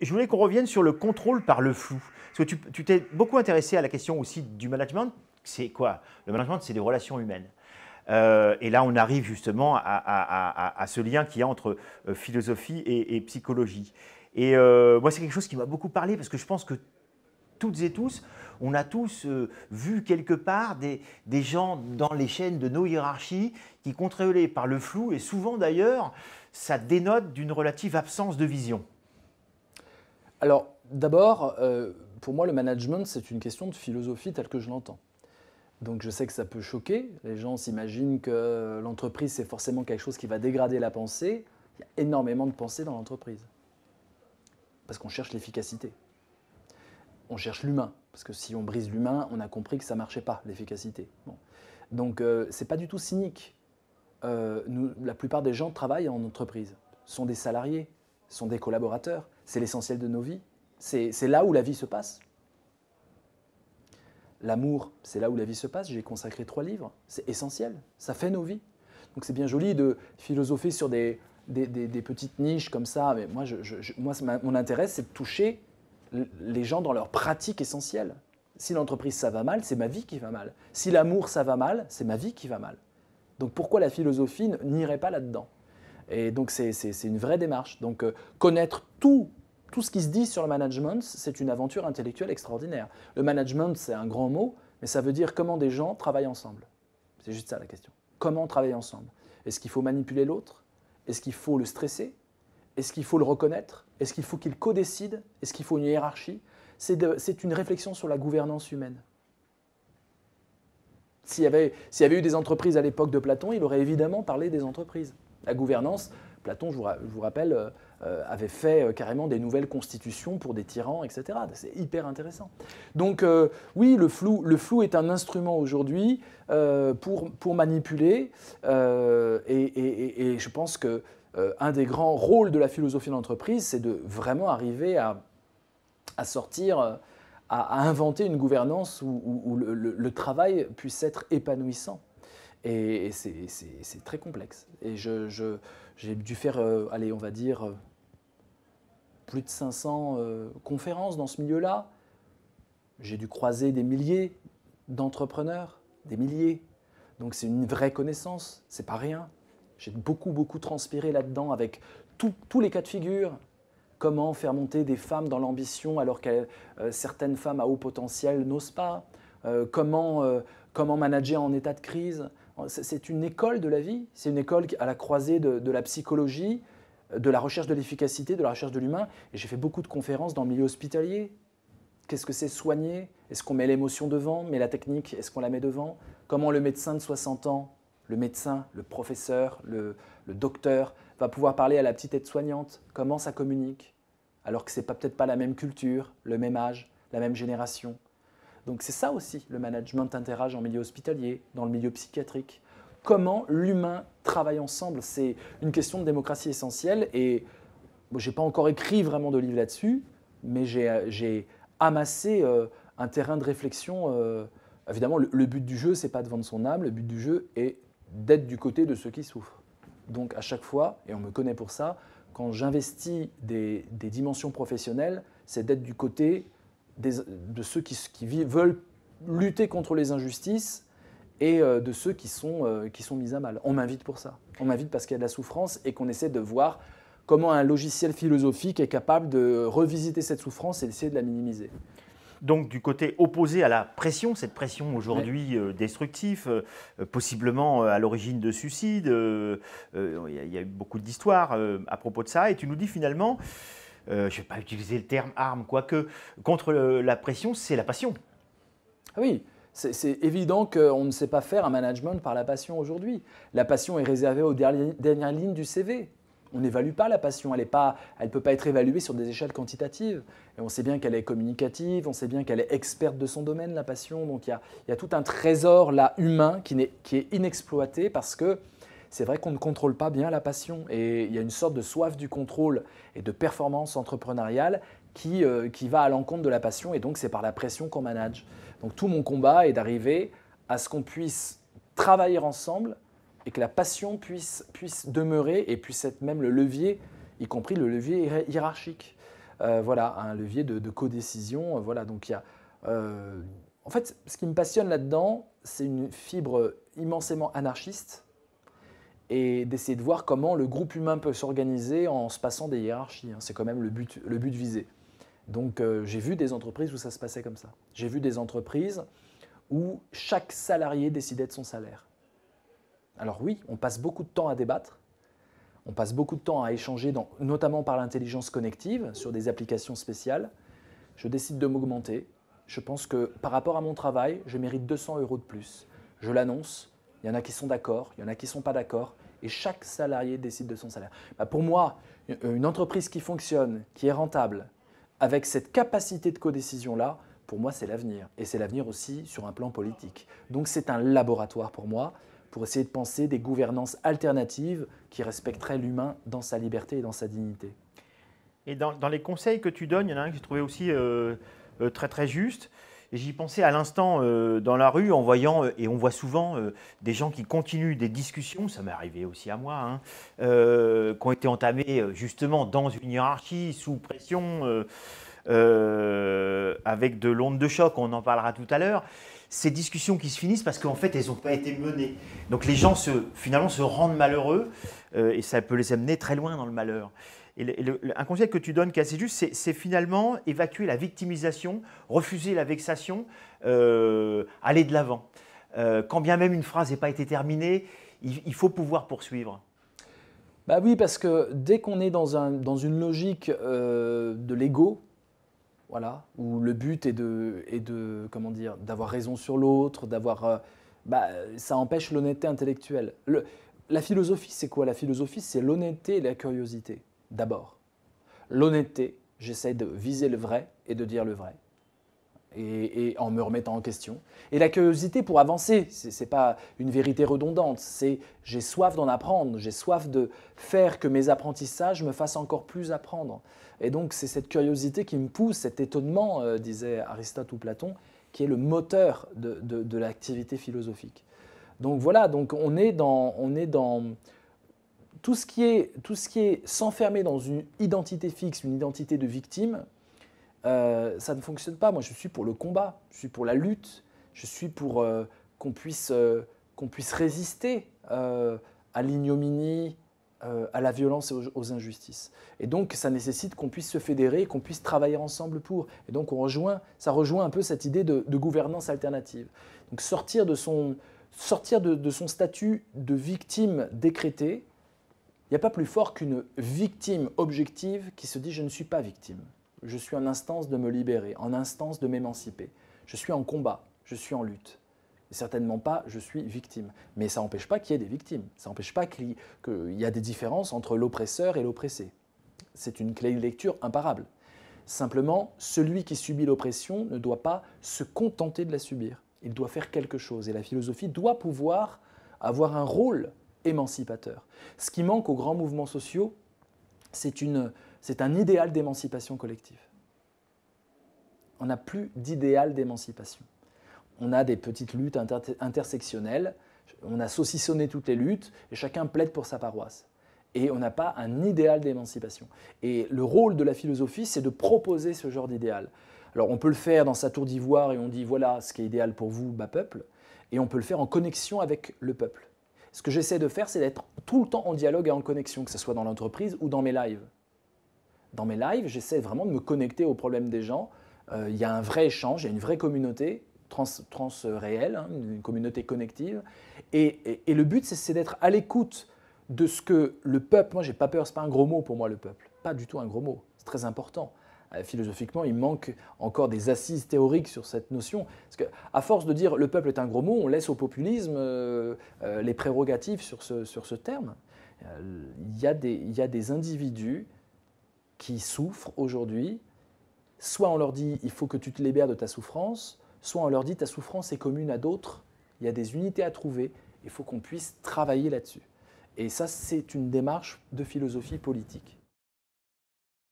je voulais qu'on revienne sur le contrôle par le flou. Parce que tu t'es beaucoup intéressé à la question aussi du management. C'est quoi Le management, c'est des relations humaines. Euh, et là, on arrive justement à, ce lien qu'il y a entre euh, philosophie et, psychologie. Et euh, moi, c'est quelque chose qui m'a beaucoup parlé parce que je pense que toutes et tous, on a tous vu quelque part des, gens dans les chaînes de nos hiérarchies qui, contrôlaient par le flou, et souvent d'ailleurs, ça dénote d'une relative absence de vision. Alors, d'abord, euh, pour moi, le management, c'est une question de philosophie telle que je l'entends. Donc je sais que ça peut choquer, les gens s'imaginent que l'entreprise c'est forcément quelque chose qui va dégrader la pensée. Il y a énormément de pensée dans l'entreprise. Parce qu'on cherche l'efficacité. On cherche l'humain. Parce que si on brise l'humain, on a compris que ça ne marchait pas, l'efficacité. Donc euh, ce n'est pas du tout cynique. Euh, la plupart des gens travaillent en entreprise, sont des salariés, sont des collaborateurs, c'est l'essentiel de nos vies, c'est là où la vie se passe. L'amour, c'est là où la vie se passe, j'ai consacré trois livres, c'est essentiel, ça fait nos vies. Donc c'est bien joli de philosopher sur des, des, petites niches comme ça, mais moi, je, moi mon intérêt, c'est de toucher les gens dans leur pratique essentielle. Si l'entreprise, ça va mal, c'est ma vie qui va mal. Si l'amour, ça va mal, c'est ma vie qui va mal. Donc pourquoi la philosophie n'irait pas là-dedans et donc c'est une vraie démarche. Donc euh, connaître tout ce qui se dit sur le management, c'est une aventure intellectuelle extraordinaire. Le management, c'est un grand mot, mais ça veut dire comment des gens travaillent ensemble. C'est juste ça la question. Comment travailler ensemble Est-ce qu'il faut manipuler l'autre Est-ce qu'il faut le stresser Est-ce qu'il faut le reconnaître Est-ce qu'il faut qu'il codécide Est-ce qu'il faut une hiérarchie C'est une réflexion sur la gouvernance humaine. S'il y avait eu des entreprises à l'époque de Platon, il aurait évidemment parlé des entreprises. La gouvernance, Platon, je vous, rappelle, euh, euh, avait fait euh, carrément des nouvelles constitutions pour des tyrans, etc. C'est hyper intéressant. Donc oui, le flou, est un instrument aujourd'hui pour, manipuler, et, je pense que un des grands rôles de la philosophie de l'entreprise, c'est de vraiment arriver à, sortir à, inventer une gouvernance où, le, travail puisse être épanouissant. Et, c'est très complexe. Et j'ai dû faire, euh, allez, on va dire, euh, plus de 500 euh, conférences dans ce milieu-là. J'ai dû croiser des milliers d'entrepreneurs, des milliers. Donc c'est une vraie connaissance, c'est pas rien. J'ai beaucoup, beaucoup transpiré là-dedans avec tous les cas de figure, comment faire monter des femmes dans l'ambition alors que certaines femmes à haut potentiel n'osent pas, comment, comment manager en état de crise, c'est une école de la vie, c'est une école à la croisée de, la psychologie, de la recherche de l'efficacité, de la recherche de l'humain. Et j'ai fait beaucoup de conférences dans le milieu hospitalier. Qu'est-ce que c'est soigner Est-ce qu'on met l'émotion devant, mais la technique, est-ce qu'on la met devant Comment le médecin de 60 ans, le médecin, le professeur, le, docteur va pouvoir parler à la petite aide-soignante Comment ça communique Alors que ce n'est peut-être pas la même culture, le même âge, la même génération. Donc c'est ça aussi le management interage en milieu hospitalier, dans le milieu psychiatrique. Comment l'humain travaille ensemble, c'est une question de démocratie essentielle. Et je n'ai pas encore écrit vraiment de livre là-dessus, mais j'ai euh, amassé euh, un terrain de réflexion. Euh, évidemment, le, but du jeu, c'est pas de vendre son âme, le but du jeu est d'être du côté de ceux qui souffrent. Donc à chaque fois, et on me connaît pour ça, quand j'investis des, des dimensions professionnelles, c'est d'être du côté de ceux qui, veulent lutter contre les injustices et euh, de ceux euh, qui sont, mis à mal. On m'invite pour ça. On m'invite parce qu'il y a de la souffrance et qu'on essaie de voir comment un logiciel philosophique est capable de revisiter cette souffrance et d'essayer de la minimiser. Donc du côté opposé à la pression, cette pression aujourd'hui destructif, destructive, euh, possiblement à l'origine de suicides, il y, a eu beaucoup d'histoires à propos de ça, et tu nous dis finalement, euh, je ne vais pas utiliser le terme arme, quoique, contre la pression, c'est la passion. Ah oui, c'est évident qu'on ne sait pas faire un management par la passion aujourd'hui. La passion est réservée aux dernières, lignes du CV. On n'évalue pas la passion, elle ne peut pas être évaluée sur des échelles quantitatives. on sait bien qu'elle est communicative, on sait bien qu'elle est experte de son domaine, la passion. Donc il y a, tout un trésor là humain qui est inexploité parce que c'est vrai qu'on ne contrôle pas bien la passion. Et il y a une sorte de soif du contrôle et de performance entrepreneuriale qui, euh, qui va à l'encontre de la passion. Et donc, c'est par la pression qu'on manage. Donc, tout mon combat est d'arriver à ce qu'on puisse travailler ensemble et que la passion puisse, puisse demeurer et puisse être même le levier, y compris le levier hiérarchique. Euh, voilà, un levier de, de codécision. Euh, voilà, donc il y a. en fait, ce qui me passionne là-dedans, c'est une fibre immensément anarchiste et d'essayer de voir comment le groupe humain peut s'organiser en se passant des hiérarchies. Hein. C'est quand même le but, le but visé. Donc euh, j'ai vu des entreprises où ça se passait comme ça. J'ai vu des entreprises où chaque salarié décidait de son salaire. Alors oui, on passe beaucoup de temps à débattre, on passe beaucoup de temps à échanger, notamment par l'intelligence connective, sur des applications spéciales. Je décide de m'augmenter. Je pense que par rapport à mon travail, je mérite 200 euros de plus. Je l'annonce. Il y en a qui sont d'accord, il y en a qui ne sont pas d'accord et chaque salarié décide de son salaire. Bah, pour moi, euh, une entreprise qui fonctionne, qui est rentable, avec cette capacité de codécision-là, pour moi, c'est l'avenir. Et c'est l'avenir aussi sur un plan politique. Donc c'est un laboratoire pour moi pour essayer de penser des gouvernances alternatives qui respecteraient l'humain dans sa liberté et dans sa dignité. Et dans, les conseils que tu donnes, il y en a un que j'ai trouvé aussi euh, euh, très très juste j'y pensais à l'instant euh, dans la rue en voyant, euh, et on voit souvent euh, des gens qui continuent des discussions, ça m'est arrivé aussi à moi, hein, qui ont été entamées justement dans une hiérarchie, sous pression, avec de l'onde de choc, on en parlera tout à l'heure. Ces discussions qui se finissent parce qu'en fait, elles n'ont pas été menées. Donc les gens se, finalement se rendent malheureux et ça peut les amener très loin dans le malheur un conseil que tu donnes qui est assez juste, c'est finalement évacuer la victimisation, refuser la vexation, euh, aller de l'avant. Euh, quand bien même une phrase n'ait pas été terminée, il, faut pouvoir poursuivre. Bah oui, parce que dès qu'on est dans, un, une logique euh, de l'ego, voilà, où le but est de, comment dire, d'avoir raison sur l'autre, d'avoir, bah, ça empêche l'honnêteté intellectuelle. la philosophie, c'est quoi La philosophie, c'est l'honnêteté et la curiosité d'abord. L'honnêteté, j'essaie de viser le vrai et de dire le vrai. Et, en me remettant en question. Et la curiosité pour avancer, ce n'est pas une vérité redondante, c'est j'ai soif d'en apprendre, j'ai soif de faire que mes apprentissages me fassent encore plus apprendre. Et donc c'est cette curiosité qui me pousse, cet étonnement, euh, disait Aristote ou Platon, qui est le moteur de, l'activité philosophique. Donc voilà, donc on est on est dans tout ce qui est, tout ce qui est s'enfermer dans une identité fixe, une identité de victime, euh, ça ne fonctionne pas. Moi, je suis pour le combat, je suis pour la lutte, je suis pour euh, qu'on puisse, euh, qu'on puisse résister à l'ignominie, à la violence et aux, injustices. Et donc, ça nécessite qu'on puisse se fédérer, qu'on puisse travailler ensemble pour. Et donc, ça rejoint un peu cette idée de, gouvernance alternative. Donc, sortir de son, sortir de, de son statut de victime décrétée il n'y a pas plus fort qu'une victime objective qui se dit je ne suis pas victime. Je suis en instance de me libérer, en instance de m'émanciper. Je suis en combat, je suis en lutte. certainement pas je suis victime. Mais ça n'empêche pas qu'il y ait des victimes. Ça n'empêche pas qu'il y ait des différences entre l'oppresseur et l'oppressé. C'est une clé de lecture imparable. Simplement, celui qui subit l'oppression ne doit pas se contenter de la subir. Il doit faire quelque chose. Et la philosophie doit pouvoir avoir un rôle émancipateur. Ce qui manque aux grands mouvements sociaux, c'est un idéal d'émancipation collective. On n'a plus d'idéal d'émancipation. On a des petites luttes intersectionnelles, on a saucissonné toutes les luttes, et chacun plaide pour sa paroisse. Et on n'a pas un idéal d'émancipation. Et le rôle de la philosophie, c'est de proposer ce genre d'idéal. Alors on peut le faire dans sa tour d'ivoire et on dit voilà ce qui est idéal pour vous, bas peuple, et on peut le faire en connexion avec le peuple. Ce que j'essaie de faire, c'est d'être tout le temps en dialogue et en connexion, que ce soit dans l'entreprise ou dans mes lives. Dans mes lives, j'essaie vraiment de me connecter aux problèmes des gens. Euh, il y a un vrai échange, il y a une vraie communauté trans, réelle, hein, une communauté connective. Et, le but, c'est d'être à l'écoute de ce que le peuple, moi j'ai pas peur, c'est pas un gros mot pour moi le peuple, pas du tout un gros mot, c'est très important. Euh, philosophiquement, il manque encore des assises théoriques sur cette notion. Parce qu'à force de dire le peuple est un gros mot, on laisse au populisme euh, euh, les prérogatives sur ce, terme. Il y, a des, il y a des individus qui souffrent aujourd'hui. Soit on leur dit il faut que tu te libères de ta souffrance, soit on leur dit ta souffrance est commune à d'autres. Il y a des unités à trouver. Il faut qu'on puisse travailler là-dessus. Et ça, c'est une démarche de philosophie politique.